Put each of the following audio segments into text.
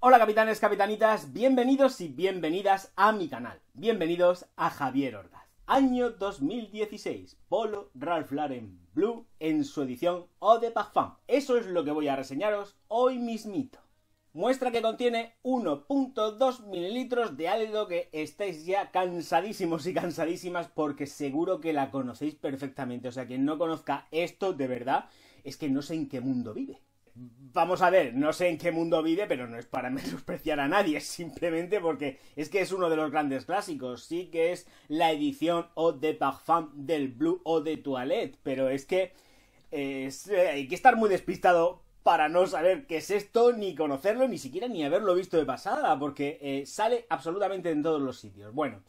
Hola capitanes, capitanitas, bienvenidos y bienvenidas a mi canal. Bienvenidos a Javier Ordaz. Año 2016, Polo Ralph Lauren Blue en su edición Eau de Parfum. Eso es lo que voy a reseñaros hoy mismito. Muestra que contiene 1.2 mililitros de algo que estáis ya cansadísimos y cansadísimas porque seguro que la conocéis perfectamente. O sea, quien no conozca esto de verdad es que no sé en qué mundo vive vamos a ver, no sé en qué mundo vive, pero no es para menospreciar a nadie, simplemente porque es que es uno de los grandes clásicos. Sí que es la edición o de Parfum del Blue o de Toilette, pero es que eh, hay que estar muy despistado para no saber qué es esto, ni conocerlo, ni siquiera ni haberlo visto de pasada, porque eh, sale absolutamente en todos los sitios. Bueno.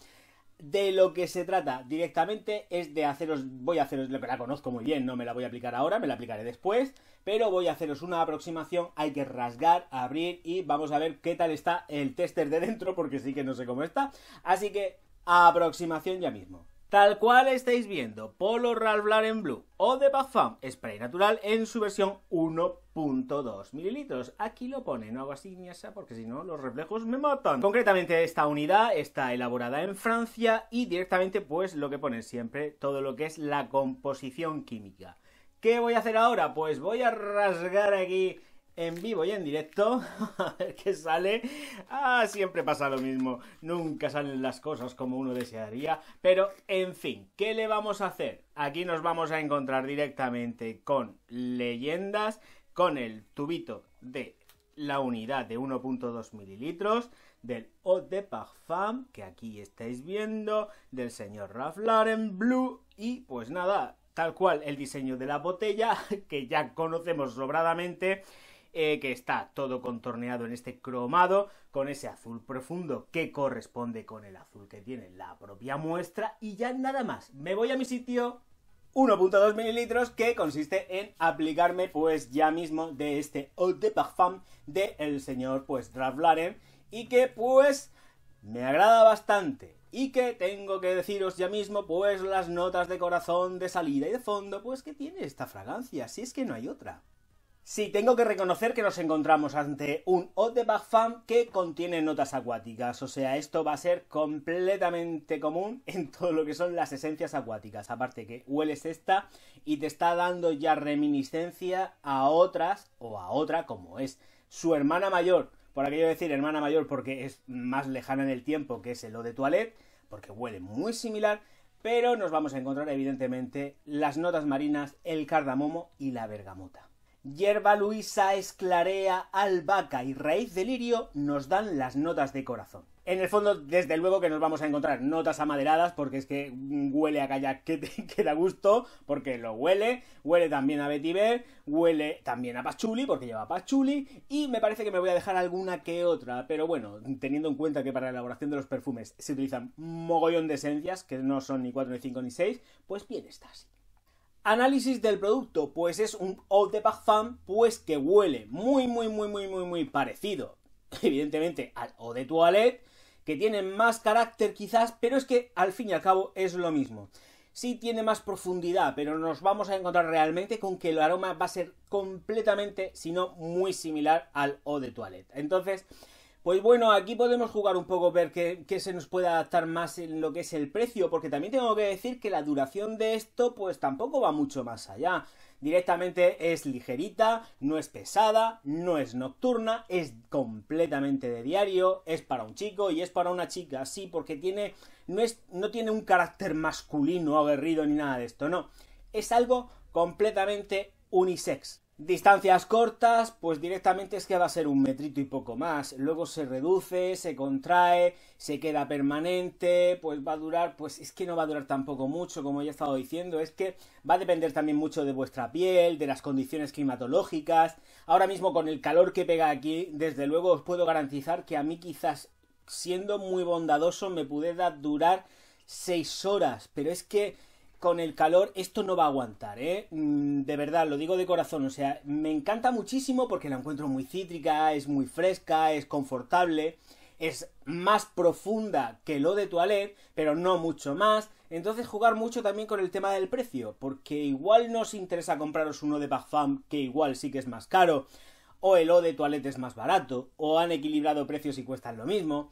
De lo que se trata directamente es de haceros, voy a haceros, la conozco muy bien, no me la voy a aplicar ahora, me la aplicaré después, pero voy a haceros una aproximación, hay que rasgar, abrir y vamos a ver qué tal está el tester de dentro porque sí que no sé cómo está, así que aproximación ya mismo. Tal cual estáis viendo, Polo Ralblar en Blue o de parfum Spray Natural en su versión 1.2 mililitros. Aquí lo pone, no hago así esa porque si no los reflejos me matan. Concretamente esta unidad está elaborada en Francia y directamente pues lo que pone siempre, todo lo que es la composición química. ¿Qué voy a hacer ahora? Pues voy a rasgar aquí en vivo y en directo. A ver qué sale. Ah, siempre pasa lo mismo. Nunca salen las cosas como uno desearía. Pero, en fin, ¿qué le vamos a hacer? Aquí nos vamos a encontrar directamente con leyendas, con el tubito de la unidad de 1.2 mililitros del Eau de Parfum, que aquí estáis viendo, del señor Ralph Lauren Blue, y pues nada, tal cual el diseño de la botella, que ya conocemos sobradamente, eh, que está todo contorneado en este cromado, con ese azul profundo que corresponde con el azul que tiene la propia muestra, y ya nada más. Me voy a mi sitio 1.2 mililitros que consiste en aplicarme pues ya mismo de este eau de parfum del el señor pues Ralph y que pues me agrada bastante y que tengo que deciros ya mismo pues las notas de corazón de salida y de fondo pues que tiene esta fragancia si es que no hay otra Sí, tengo que reconocer que nos encontramos ante un de fan que contiene notas acuáticas. O sea, esto va a ser completamente común en todo lo que son las esencias acuáticas. Aparte que hueles esta y te está dando ya reminiscencia a otras o a otra como es su hermana mayor. Por aquello decir hermana mayor porque es más lejana en el tiempo que es el O de Toilette, porque huele muy similar. Pero nos vamos a encontrar evidentemente las notas marinas, el cardamomo y la bergamota. Hierba Luisa, Esclarea, Albahaca y Raíz de Lirio nos dan las notas de corazón. En el fondo, desde luego que nos vamos a encontrar notas amaderadas, porque es que huele a kayak que, te, que da gusto, porque lo huele. Huele también a vetiver, huele también a pachuli, porque lleva pachuli. Y me parece que me voy a dejar alguna que otra, pero bueno, teniendo en cuenta que para la elaboración de los perfumes se utilizan mogollón de esencias, que no son ni 4, ni 5, ni 6, pues bien está así. Análisis del producto, pues es un eau de parfum pues que huele muy, muy, muy, muy, muy, muy parecido, evidentemente, al Eau de Toilette, que tiene más carácter quizás, pero es que al fin y al cabo es lo mismo. Sí tiene más profundidad, pero nos vamos a encontrar realmente con que el aroma va a ser completamente, si no muy similar al Eau de Toilette. Entonces, pues bueno, aquí podemos jugar un poco, ver qué, se nos puede adaptar más en lo que es el precio, porque también tengo que decir que la duración de esto pues tampoco va mucho más allá. Directamente es ligerita, no es pesada, no es nocturna, es completamente de diario, es para un chico y es para una chica, sí, porque tiene, no, es, no tiene un carácter masculino, aguerrido ni nada de esto, no. Es algo completamente unisex. Distancias cortas, pues directamente es que va a ser un metrito y poco más. Luego se reduce, se contrae, se queda permanente, pues va a durar, pues es que no va a durar tampoco mucho, como ya he estado diciendo, es que va a depender también mucho de vuestra piel, de las condiciones climatológicas. Ahora mismo con el calor que pega aquí, desde luego os puedo garantizar que a mí quizás siendo muy bondadoso me dar durar seis horas, pero es que con el calor esto no va a aguantar, ¿eh? Mm, de verdad, lo digo de corazón, o sea, me encanta muchísimo porque la encuentro muy cítrica, es muy fresca, es confortable, es más profunda que lo de Toilette, pero no mucho más. Entonces jugar mucho también con el tema del precio, porque igual no interesa compraros uno de Parfum, que igual sí que es más caro, o el O de Toilette es más barato, o han equilibrado precios y cuestan lo mismo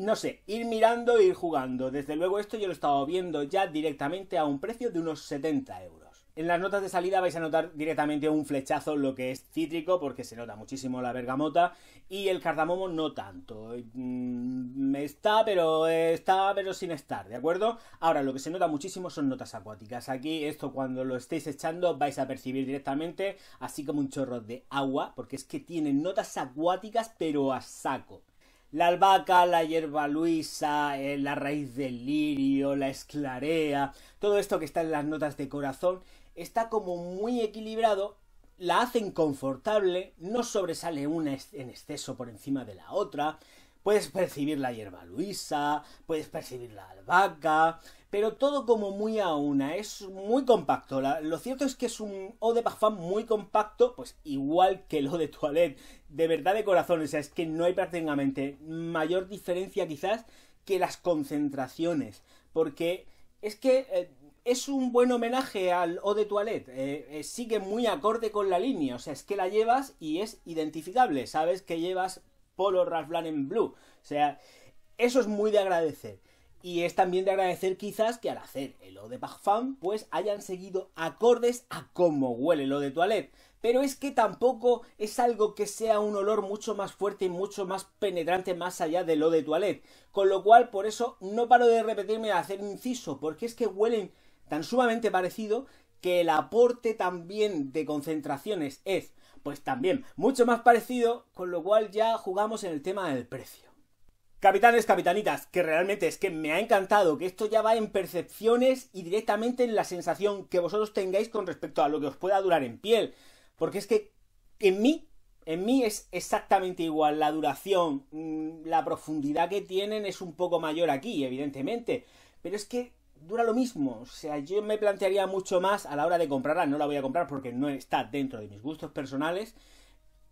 no sé, ir mirando e ir jugando. Desde luego esto yo lo estaba viendo ya directamente a un precio de unos 70 euros. En las notas de salida vais a notar directamente un flechazo lo que es cítrico, porque se nota muchísimo la bergamota, y el cardamomo no tanto. Mm, está, pero está, pero sin estar, ¿de acuerdo? Ahora, lo que se nota muchísimo son notas acuáticas. Aquí, esto cuando lo estéis echando, vais a percibir directamente, así como un chorro de agua, porque es que tiene notas acuáticas, pero a saco. La albahaca, la hierba luisa, eh, la raíz del lirio, la esclarea, todo esto que está en las notas de corazón, está como muy equilibrado, la hacen confortable, no sobresale una en exceso por encima de la otra, Puedes percibir la hierba luisa, puedes percibir la albahaca, pero todo como muy a una, es muy compacto. lo cierto es que es un O de Parfum muy compacto, pues igual que el O de Toilette, de verdad de corazón, o sea, es que no hay prácticamente mayor diferencia quizás que las concentraciones, porque es que... Eh, es un buen homenaje al O de Toilette. Eh, eh, sigue muy acorde con la línea. O sea, es que la llevas y es identificable. Sabes que llevas polo Ralph en Blue. O sea, eso es muy de agradecer. Y es también de agradecer quizás que al hacer el O de Bachfam, pues hayan seguido acordes a cómo huele lo de Toilette. Pero es que tampoco es algo que sea un olor mucho más fuerte y mucho más penetrante más allá de lo de Toilette. Con lo cual, por eso no paro de repetirme de hacer inciso, porque es que huelen tan sumamente parecido que el aporte también de concentraciones es pues también mucho más parecido, con lo cual ya jugamos en el tema del precio. Capitanes, capitanitas, que realmente es que me ha encantado, que esto ya va en percepciones y directamente en la sensación que vosotros tengáis con respecto a lo que os pueda durar en piel. Porque es que en mí, en mí es exactamente igual la duración, mm, la profundidad que tienen es un poco mayor aquí, evidentemente. Pero es que dura lo mismo. O sea, yo me plantearía mucho más a la hora de comprarla. No la voy a comprar porque no está dentro de mis gustos personales.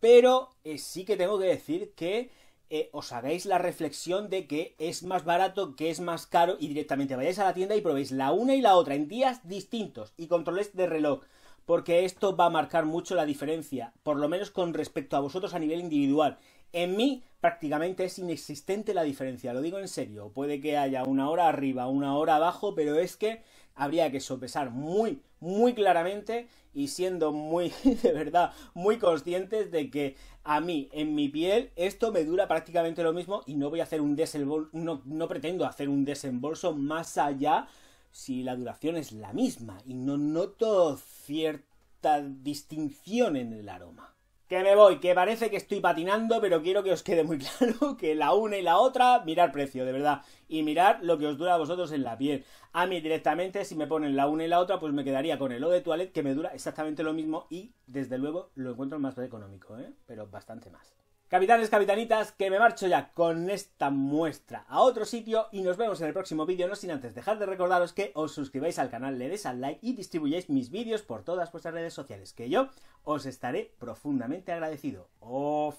Pero eh, sí que tengo que decir que eh, os hagáis la reflexión de que es más barato, que es más caro y directamente vayáis a la tienda y probéis la una y la otra en días distintos y controles de reloj porque esto va a marcar mucho la diferencia, por lo menos con respecto a vosotros a nivel individual. En mí prácticamente es inexistente la diferencia, lo digo en serio, puede que haya una hora arriba, una hora abajo, pero es que habría que sopesar muy, muy claramente y siendo muy, de verdad, muy conscientes de que a mí, en mi piel, esto me dura prácticamente lo mismo y no voy a hacer un desembolso, no, pretendo hacer un desembolso más allá si la duración es la misma y no noto cierta distinción en el aroma. Que me voy, que parece que estoy patinando, pero quiero que os quede muy claro que la una y la otra, mirar precio, de verdad. Y mirar lo que os dura a vosotros en la piel. A mí directamente, si me ponen la una y la otra, pues me quedaría con el O de Toilette, que me dura exactamente lo mismo y, desde luego, lo encuentro más económico, ¿eh? Pero bastante más. Capitanes, capitanitas, que me marcho ya con esta muestra a otro sitio y nos vemos en el próximo vídeo, no sin antes dejar de recordaros que os suscribáis al canal, le des al like y distribuyáis mis vídeos por todas vuestras redes sociales, que yo os estaré profundamente agradecido. Oh,